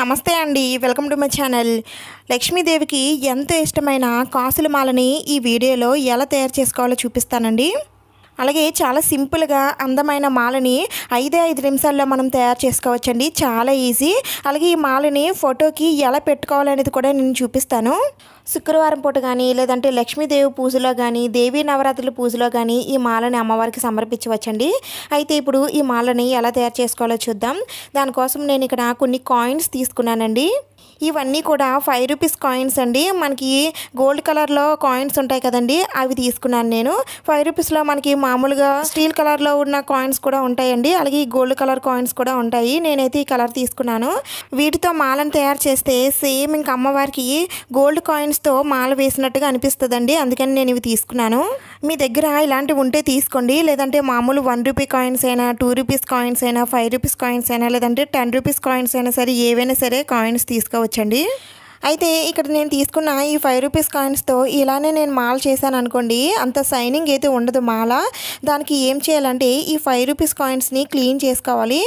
నమస్తే అండి welcome to my channel లక్ష్మీదేవికి ఎంతో ఇష్టమైన కాసుల మాలని ఈ వీడియోలో ఎలా తయారు చేసుకోవాలో చూపిస్తానండి అలాగే చాలా సింపుల్గా అందమైన మాలని ఐదే ఐదు నిమిషాల్లో మనం తయారు చేసుకోవచ్చండి చాలా ఈజీ అలాగే ఈ మాలని ఫోటోకి ఎలా పెట్టుకోవాలనేది కూడా నేను చూపిస్తాను శుక్రవారం పూట కానీ లేదంటే లక్ష్మీదేవి పూజలో కానీ దేవీ నవరాత్రుల పూజలో కానీ ఈ మాలని అమ్మవారికి సమర్పించవచ్చండి అయితే ఇప్పుడు ఈ మాలని ఎలా తయారు చేసుకోవాలో చూద్దాం దానికోసం నేను ఇక్కడ కొన్ని కాయిన్స్ తీసుకున్నానండి ఇవన్నీ కూడా ఫైవ్ రూపీస్ కాయిన్స్ అండి మనకి గోల్డ్ కలర్లో కాయిన్స్ ఉంటాయి కదండి అవి తీసుకున్నాను నేను ఫైవ్ రూపీస్లో మనకి మామూలుగా స్టీల్ కలర్లో ఉన్న కాయిన్స్ కూడా ఉంటాయండి అలాగే గోల్డ్ కలర్ కాయిన్స్ కూడా ఉంటాయి నేనైతే ఈ కలర్ తీసుకున్నాను వీటితో మాలను తయారు చేస్తే సేమ్ ఇంక అమ్మవారికి గోల్డ్ కాయిన్స్తో మాల వేసినట్టుగా అనిపిస్తుందండి అందుకని నేను ఇవి తీసుకున్నాను మీ దగ్గర ఇలాంటివి ఉంటే తీసుకోండి లేదంటే మామూలు వన్ రూపీ కాయిన్స్ అయినా టూ రూపీస్ కాయిన్స్ అయినా ఫైవ్ రూపీస్ కాయిన్స్ అయినా లేదంటే టెన్ రూపీస్ కాయిన్స్ అయినా సరే ఏవైనా సరే కాయిన్స్ తీసుకోవచ్చండి అయితే ఇక్కడ నేను తీసుకున్న ఈ ఫైవ్ రూపీస్ కాయిన్స్తో ఇలానే నేను మాల చేశాను అనుకోండి అంత సైనింగ్ అయితే ఉండదు మాల దానికి ఏం చేయాలంటే ఈ ఫైవ్ రూపీస్ కాయిన్స్ని క్లీన్ చేసుకోవాలి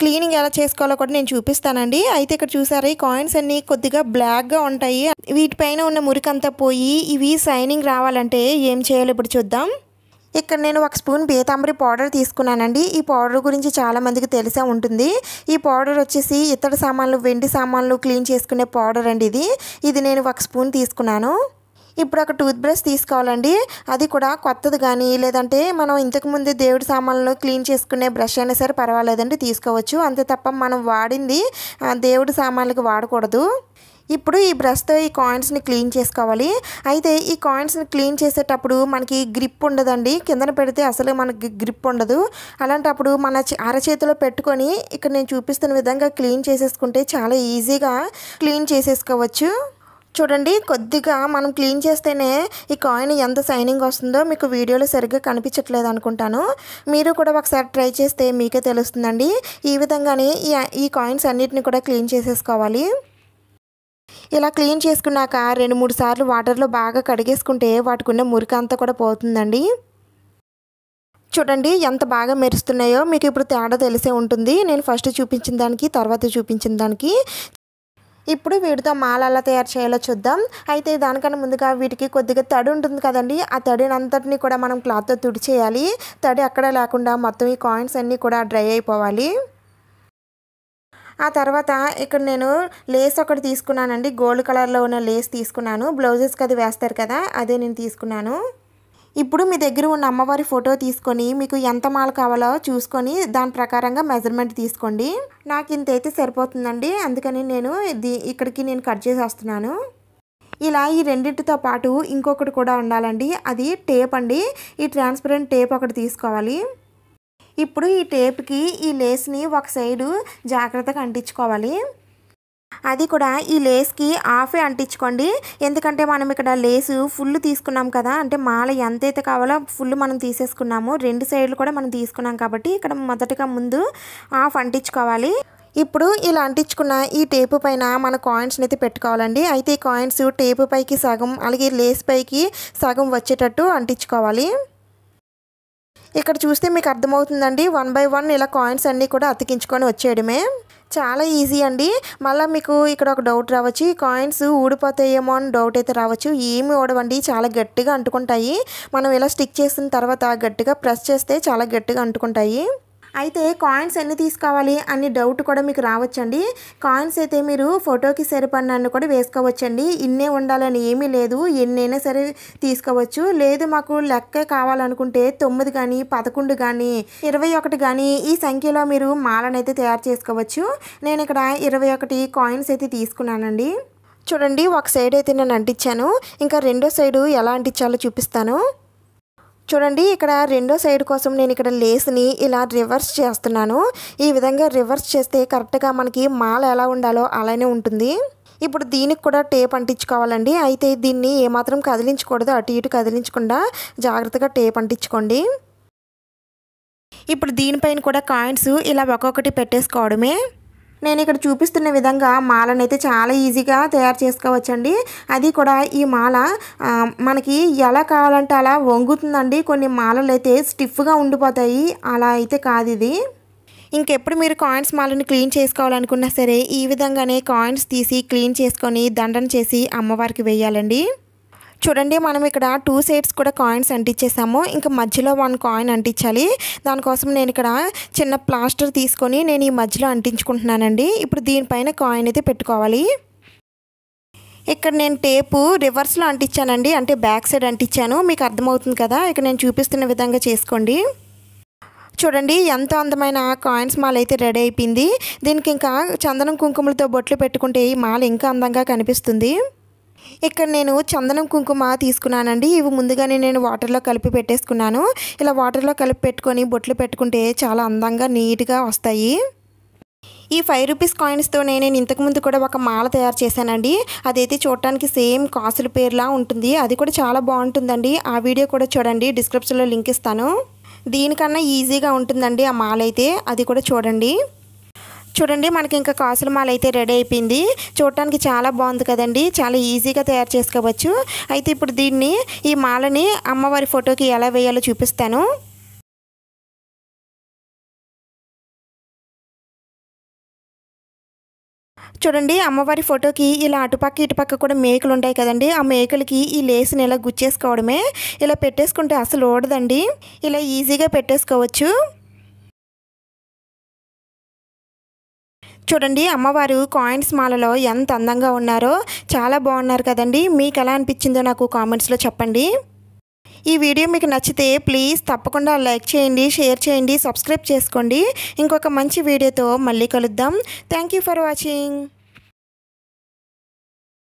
క్లీనింగ్ ఎలా చేసుకోవాలో కూడా నేను చూపిస్తానండి అయితే ఇక్కడ చూసారా ఈ కాయిన్స్ అన్నీ కొద్దిగా బ్లాక్గా ఉంటాయి వీటిపైన ఉన్న మురికంతా పోయి ఇవి సైనింగ్ రావాలంటే ఏం చేయాలి ఇప్పుడు చూద్దాం ఇక్కడ నేను ఒక స్పూన్ బీతాంబరి పౌడర్ తీసుకున్నానండి ఈ పౌడర్ గురించి చాలామందికి తెలిసే ఉంటుంది ఈ పౌడర్ వచ్చేసి ఇతర సామాన్లు వెండి సామాన్లు క్లీన్ చేసుకునే పౌడర్ అండి ఇది ఇది నేను ఒక స్పూన్ తీసుకున్నాను ఇప్పుడు ఒక టూత్ బ్రష్ తీసుకోవాలండి అది కూడా కొత్తది కానీ లేదంటే మనం ఇంతకుముందు దేవుడి సామాన్లు క్లీన్ చేసుకునే బ్రష్ అయినా సరే పర్వాలేదండి తీసుకోవచ్చు అంతే తప్ప మనం వాడింది దేవుడి సామాన్లకు వాడకూడదు ఇప్పుడు ఈ బ్రష్తో ఈ కాయిన్స్ని క్లీన్ చేసుకోవాలి అయితే ఈ కాయిన్స్ని క్లీన్ చేసేటప్పుడు మనకి గ్రిప్ ఉండదండి కిందన పెడితే అసలు మనకి గ్రిప్ ఉండదు అలాంటప్పుడు మన అరచేతిలో పెట్టుకొని ఇక్కడ నేను చూపిస్తున్న విధంగా క్లీన్ చేసేసుకుంటే చాలా ఈజీగా క్లీన్ చేసేసుకోవచ్చు చూడండి కొద్దిగా మనం క్లీన్ చేస్తేనే ఈ కాయిన్ ఎంత సైనింగ్ వస్తుందో మీకు వీడియోలో సరిగ్గా కనిపించట్లేదు అనుకుంటాను మీరు కూడా ఒకసారి ట్రై చేస్తే మీకే తెలుస్తుందండి ఈ విధంగానే ఈ కాయిన్స్ అన్నిటిని కూడా క్లీన్ చేసేసుకోవాలి ఇలా క్లీన్ చేసుకున్నాక రెండు మూడు సార్లు వాటర్లో బాగా కడిగేసుకుంటే వాటికున్న మురికి అంతా కూడా పోతుందండి చూడండి ఎంత బాగా మెరుస్తున్నాయో మీకు ఇప్పుడు తేడా తెలిసే ఉంటుంది నేను ఫస్ట్ చూపించిన దానికి తర్వాత చూపించిన దానికి ఇప్పుడు వీటితో మాలలా తయారు చేయాలో చూద్దాం అయితే దానికన్నా ముందుగా వీటికి కొద్దిగా తడి ఉంటుంది కదండి ఆ తడినంతటిని కూడా మనం క్లాత్తో తుడిచేయాలి తడి అక్కడ లేకుండా మొత్తం ఈ కాయిన్స్ అన్నీ కూడా డ్రై అయిపోవాలి ఆ తర్వాత ఇక్కడ నేను లేస్ ఒకటి తీసుకున్నానండి గోల్డ్ కలర్లో ఉన్న లేస్ తీసుకున్నాను బ్లౌజెస్కి అది వేస్తారు కదా అదే నేను తీసుకున్నాను ఇప్పుడు మీ దగ్గర ఉన్న అమ్మవారి ఫోటో తీసుకొని మీకు ఎంత మాల కావాలో చూసుకొని దాని ప్రకారంగా మెజర్మెంట్ తీసుకోండి నాకు ఇంత అయితే సరిపోతుందండి అందుకని నేను ఇక్కడికి నేను కట్ చేసేస్తున్నాను ఇలా ఈ రెండింటితో పాటు ఇంకొకటి కూడా ఉండాలండి అది టేప్ అండి ఈ ట్రాన్స్పరెంట్ టేప్ ఒకటి తీసుకోవాలి ఇప్పుడు ఈ టేప్కి ఈ లేస్ని ఒక సైడు జాగ్రత్తగా అంటించుకోవాలి అది కూడా ఈ లేస్కి ఆఫే అంటించుకోండి ఎందుకంటే మనం ఇక్కడ లేసు ఫుల్ తీసుకున్నాం కదా అంటే మాల ఎంతైతే కావాలో ఫుల్ మనం తీసేసుకున్నాము రెండు సైడ్లు కూడా మనం తీసుకున్నాం కాబట్టి ఇక్కడ మొదటగా ముందు ఆఫ్ అంటించుకోవాలి ఇప్పుడు ఇలా అంటించుకున్న ఈ టేపు పైన మన కాయిన్స్ని అయితే పెట్టుకోవాలండి అయితే ఈ కాయిన్స్ టేపు పైకి సగం అలాగే లేస్ పైకి సగం వచ్చేటట్టు అంటించుకోవాలి ఇక్కడ చూస్తే మీకు అర్థమవుతుందండి వన్ బై వన్ ఇలా కాయిన్స్ అన్నీ కూడా అతికించుకొని వచ్చేయడమే చాలా ఈజీ అండి మళ్ళీ మీకు ఇక్కడ ఒక డౌట్ రావచ్చు ఈ కాయిన్స్ ఊడిపోతాయేమో అని డౌట్ అయితే రావచ్చు ఏమి ఊడవండి చాలా గట్టిగా అంటుకుంటాయి మనం ఇలా స్టిక్ చేసిన తర్వాత గట్టిగా ప్రెస్ చేస్తే చాలా గట్టిగా అంటుకుంటాయి అయితే కాయిన్స్ ఎన్ని తీసుకోవాలి అనే డౌట్ కూడా మీకు రావచ్చండి కాయిన్స్ అయితే మీరు ఫోటోకి సరిపడినన్ను కూడా వేసుకోవచ్చండి ఇన్నే ఉండాలని ఏమీ లేదు ఎన్నైనా సరే తీసుకోవచ్చు లేదు మాకు లెక్కే కావాలనుకుంటే తొమ్మిది కానీ పదకొండు కానీ ఇరవై ఒకటి కానీ ఈ సంఖ్యలో మీరు మాలనైతే తయారు చేసుకోవచ్చు నేను ఇక్కడ ఇరవై ఒకటి కాయిన్స్ అయితే తీసుకున్నానండి చూడండి ఒక సైడ్ అయితే నేను అంటించాను ఇంకా రెండో సైడు ఎలా అంటించాలో చూపిస్తాను చూడండి ఇక్కడ రెండో సైడ్ కోసం నేను ఇక్కడ లేస్ని ఇలా రివర్స్ చేస్తున్నాను ఈ విధంగా రివర్స్ చేస్తే కరెక్ట్గా మనకి మాల ఎలా ఉండాలో అలానే ఉంటుంది ఇప్పుడు దీనికి కూడా టేప్ అంటించుకోవాలండి అయితే దీన్ని ఏమాత్రం కదిలించకూడదు అటు ఇటు కదిలించకుండా జాగ్రత్తగా టేప్ అంటించుకోండి ఇప్పుడు దీనిపైన కూడా కాయిన్స్ ఇలా ఒక్కొక్కటి పెట్టేసుకోవడమే నేను ఇక్కడ చూపిస్తున్న విధంగా మాలనైతే చాలా ఈజీగా తయారు చేసుకోవచ్చండి అది కూడా ఈ మాల మనకి ఎలా కావాలంటే అలా వంగుతుందండి కొన్ని మాలలు అయితే స్టిఫ్గా ఉండిపోతాయి అలా అయితే కాదు ఇది ఇంకెప్పుడు మీరు కాయిన్స్ మాలను క్లీన్ చేసుకోవాలనుకున్నా సరే ఈ విధంగానే కాయిన్స్ తీసి క్లీన్ చేసుకొని దండన చేసి అమ్మవారికి వేయాలండి చూడండి మనం ఇక్కడ టూ సైడ్స్ కూడా కాయిన్స్ అంటించేసాము ఇంకా మధ్యలో వన్ కాయిన్ అంటించాలి దానికోసం నేను ఇక్కడ చిన్న ప్లాస్టర్ తీసుకొని నేను ఈ మధ్యలో అంటించుకుంటున్నానండి ఇప్పుడు దీనిపైన కాయిన్ అయితే పెట్టుకోవాలి ఇక్కడ నేను టేపు రివర్స్లో అంటించానండి అంటే బ్యాక్ సైడ్ అంటించాను మీకు అర్థమవుతుంది కదా ఇక్కడ నేను చూపిస్తున్న విధంగా చేసుకోండి చూడండి ఎంత అందమైన కాయిన్స్ మాల అయితే రెడీ అయిపోయింది దీనికి ఇంకా చందనం కుంకుమలతో బొట్లు పెట్టుకుంటే ఈ మాల ఇంకా అందంగా కనిపిస్తుంది ఇక్కడ నేను చందనం కుంకుమ తీసుకున్నానండి ఇవి ముందుగానే నేను వాటర్లో కలిపి పెట్టేసుకున్నాను ఇలా వాటర్లో కలిపి పెట్టుకొని బొట్లు పెట్టుకుంటే చాలా అందంగా నీట్గా వస్తాయి ఈ ఫైవ్ రూపీస్ కాయిన్స్తో నేను ఇంతకుముందు కూడా ఒక మాల తయారు చేశానండి అదైతే చూడటానికి సేమ్ కాసుల పేరులా ఉంటుంది అది కూడా చాలా బాగుంటుందండి ఆ వీడియో కూడా చూడండి డిస్క్రిప్షన్లో లింక్ ఇస్తాను దీనికన్నా ఈజీగా ఉంటుందండి ఆ మాల అయితే అది కూడా చూడండి చూడండి మనకి ఇంకా కాసుల మాల అయితే రెడీ అయిపోయింది చూడటానికి చాలా బాగుంది కదండి చాలా ఈజీగా తయారు చేసుకోవచ్చు అయితే ఇప్పుడు దీన్ని ఈ మాలని అమ్మవారి ఫోటోకి ఎలా వేయాలో చూపిస్తాను చూడండి అమ్మవారి ఫోటోకి ఇలా అటుపక్క ఇటుపక్క కూడా మేకలు ఉంటాయి కదండి ఆ మేకలకి ఈ లేసుని ఇలా గుచ్చేసుకోవడమే ఇలా పెట్టేసుకుంటే అసలు ఓడదండి ఇలా ఈజీగా పెట్టేసుకోవచ్చు చూడండి అమ్మవారు కాయిన్స్ మాలలో ఎంత అందంగా ఉన్నారో చాలా బాగున్నారు కదండి మీకు ఎలా అనిపించిందో నాకు కామెంట్స్లో చెప్పండి ఈ వీడియో మీకు నచ్చితే ప్లీజ్ తప్పకుండా లైక్ చేయండి షేర్ చేయండి సబ్స్క్రైబ్ చేసుకోండి ఇంకొక మంచి వీడియోతో మళ్ళీ కలుద్దాం థ్యాంక్ ఫర్ వాచింగ్